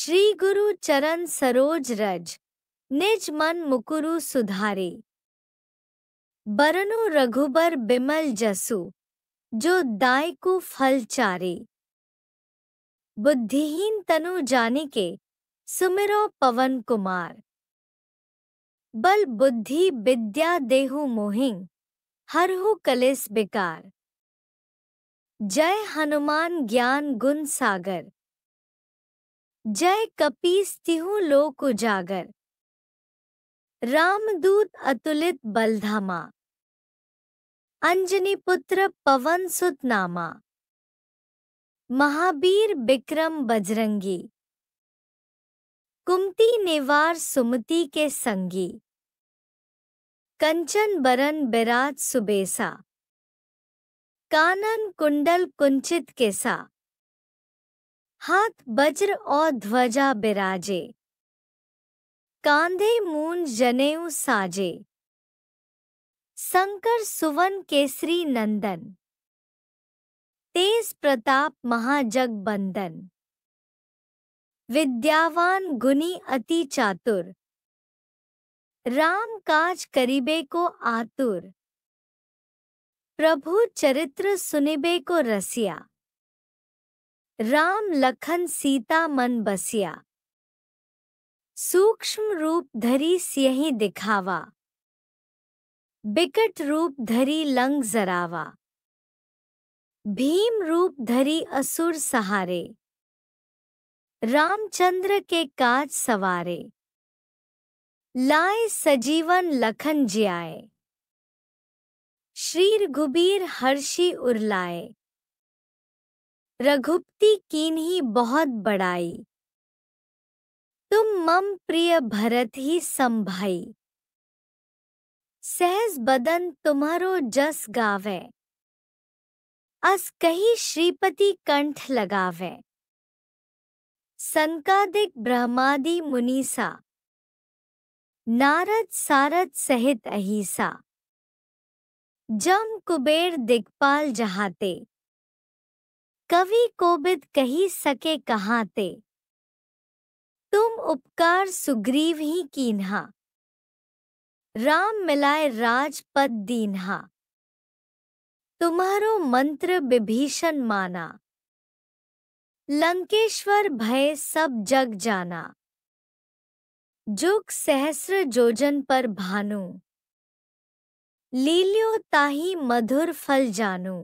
श्री गुरु चरण सरोज रज निज मन मुकुरु सुधारे बरनु रघुबर बिमल जसु जो दाय को फल चारे बुद्धिहीन तनु जाने के सुमिरो पवन कुमार बल बुद्धि विद्या देहु मोहिंग हरहु कलेस बेकार जय हनुमान ज्ञान गुण सागर जय कपीस तिहु लोक उजागर रामदूत अतुलित बलधामा अंजनी पुत्र पवन सुतनामा महावीर बिक्रम बजरंगी कुमती नेवार सुमति के संगी कंचन बरन बिराज सुबेसा कानन कुंडल कुंचित केसा हाथ बज्र और ध्वजा बिराजे कांधे मून जनेऊ साजे शंकर सुवन केसरी नंदन तेज प्रताप बंदन विद्यावान गुनी अति चातुर राम काज करीबे को आतुर प्रभु चरित्र सुनिबे को रसिया राम लखन सीता मन बसिया सूक्ष्म रूप धरी सियही दिखावा बिकट रूप धरी लंग जरावा भीम रूप धरी असुर सहारे रामचंद्र के काज सवारे लाए सजीवन लखन जियाए श्रीर घुबीर हर्षि उर्लाए रघुपति कीन्ही बहुत बड़ाई तुम मम प्रिय भरत ही संभाई सहज बदन तुम्हारो जस गावे अस कही श्रीपति कंठ लगावे संकादिक ब्रह्मादि मुनीसा नारद सारद सहित अहिसा जम कुबेर दिग्पाल जहाते कवि कोबिद कही सके कहाँ ते तुम उपकार सुग्रीव ही कीन्हा राम मिलाए राजपद दीन्हा तुम्हारो मंत्र विभीषण माना लंकेश्वर भय सब जग जाना जुग सहस्र जोजन पर भानु लीलियो ताही मधुर फल जानू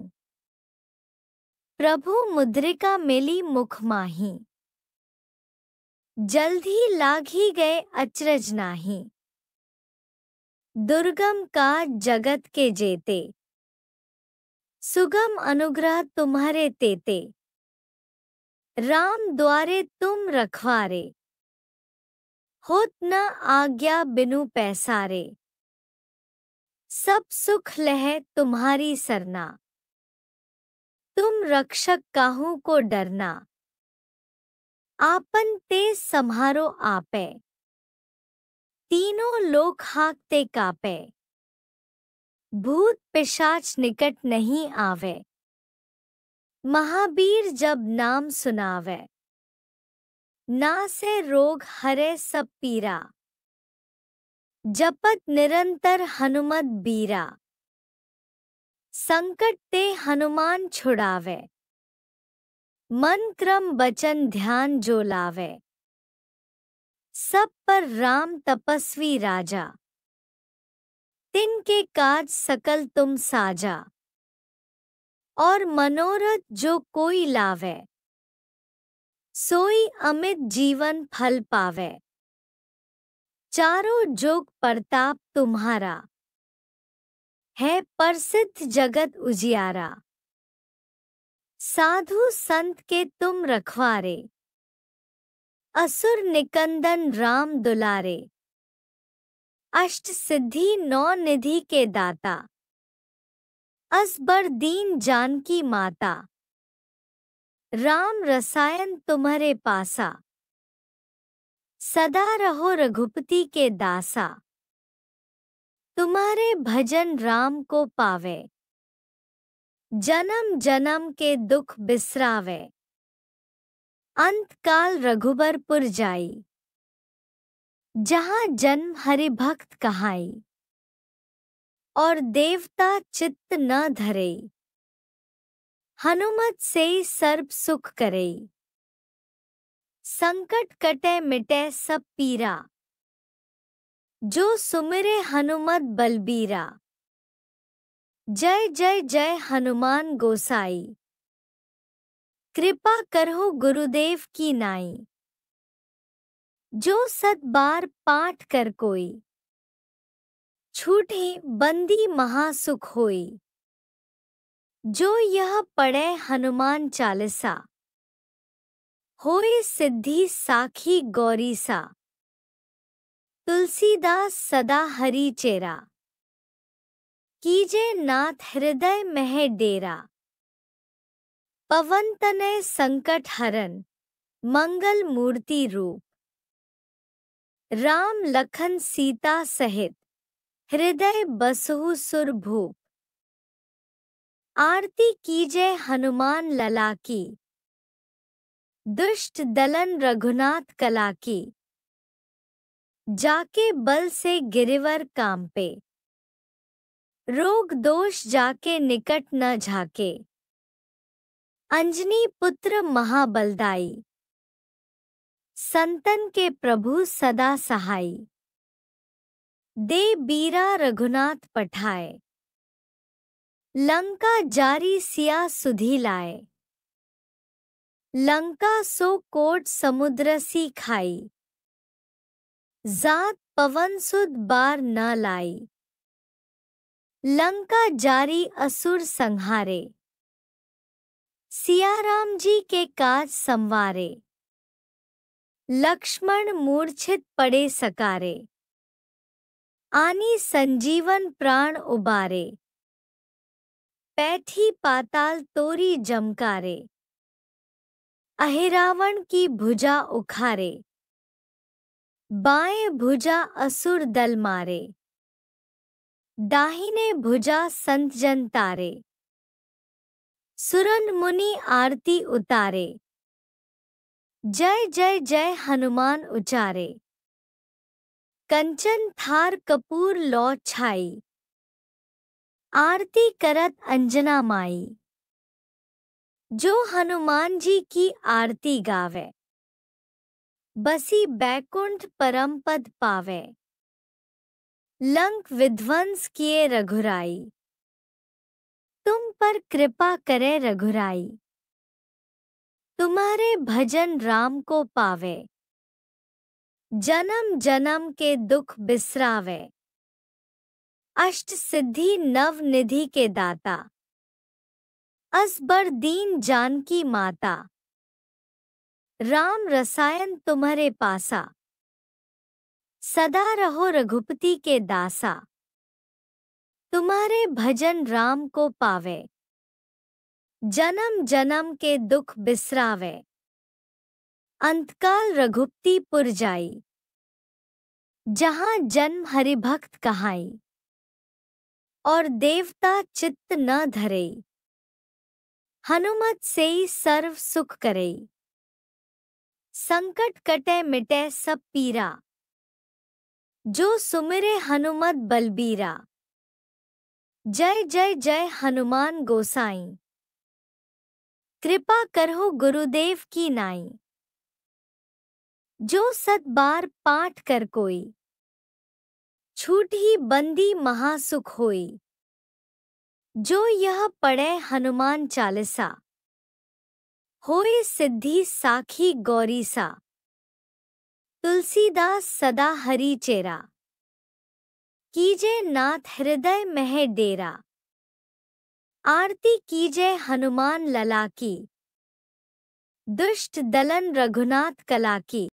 प्रभु मुद्रिका मिली मुख माही जल्द ही लाग ही गए अचरज नाही दुर्गम का जगत के जेते सुगम अनुग्रह तुम्हारे तेते राम द्वारे तुम रखवारे होत न आज्ञा बिनु पैसारे सब सुख लह तुम्हारी सरना तुम रक्षक काहू को डरना आपन ते समारो आपे तीनों लोग हाकते कापे भूत पिशाच निकट नहीं आवे महावीर जब नाम सुनावे ना से रोग हरे सब पीरा जपत निरंतर हनुमत बीरा संकट ते हनुमान छुड़ावे मन क्रम बचन ध्यान जो लावे सब पर राम तपस्वी राजा तिन के काज सकल तुम साजा और मनोरथ जो कोई लावे सोई अमित जीवन फल पावे चारों जोग प्रताप तुम्हारा है प्रसिद्ध जगत उजियारा साधु संत के तुम रखवारे असुर निकंदन राम दुलारे अष्ट सिद्धि नौ निधि के दाता असबर दीन जानकी माता राम रसायन तुम्हारे पासा सदा रहो रघुपति के दासा तुम्हारे भजन राम को पावे जन्म जन्म के दुख बिसरावे अंत काल रघुबरपुर जाई जहां जन्म हरि भक्त कहाई और देवता चित्त न धरे हनुमत से सर्प सुख करे संकट कटे मिटे सब पीरा जो सुमिरे हनुमत बलबीरा जय जय जय हनुमान गोसाई कृपा करहु गुरुदेव की नाई जो सत बार पाठ कर कोई छूटे बंदी महासुख होई जो यह पढ़े हनुमान चालीसा होए सिद्धि साखी गौरी सा तुलसीदास सदा हरी चेरा कीजे नाथ हृदय मह डेरा पवन तनय संकट हरन मंगल मूर्ति रूप राम लखन सीता सहित हृदय बसहु सुर भूप आरती कीजे हनुमान लला की दुष्ट दलन रघुनाथ कला की जाके बल से गिरिवर काम पे रोग दोष जाके निकट न झाके अंजनी पुत्र महाबलदाई संतन के प्रभु सदा सहाय दे बीरा रघुनाथ पठाए लंका जारी सिया सुधी लाए लंका सो कोट समुद्र सी खाई जात पवन सुद बार न लाई लंका जारी असुर संहारे सियाराम जी के काज संवारे लक्ष्मण मूर्छित पड़े सकारे आनी संजीवन प्राण उबारे पैठी पाताल तोरी जमकारे अहिरावण की भुजा उखारे बाएं भुजा असुर दल मारे दाहिने भुजा संत जन तारे सुरन मुनि आरती उतारे जय जय जय हनुमान उचारे कंचन थार कपूर लौ छाई आरती करत अंजना माई जो हनुमान जी की आरती गावे बसी बैकुंठ परम पद पावे लंक विध्वंस किए रघुराई तुम पर कृपा करे रघुराई तुम्हारे भजन राम को पावे जन्म जन्म के दुख बिसरावे अष्ट सिद्धि नव निधि के दाता असबर दीन जानकी माता राम रसायन तुम्हारे पासा सदा रहो रघुपति के दासा तुम्हारे भजन राम को पावे जन्म जन्म के दुख बिसरावे अंतकाल रघुपति पुर जाई जहाँ जन्म हरिभक्त कहाई और देवता चित्त न धरे हनुमत से ही सर्व सुख करे संकट कटे मिटे सब पीरा जो सुमिरे हनुमत बलबीरा जय जय जय हनुमान गोसाई कृपा करहु गुरुदेव की नाई जो सत बार पाठ कर कोई छूट ही बंदी महासुख होई जो यह पढ़े हनुमान चालीसा होए सिद्धि साखी गौरीसा तुलसीदास सदा हरी चेरा कीजे नाथ हृदय मह डेरा आरती कीजे हनुमान लला की दुष्ट दलन रघुनाथ कला की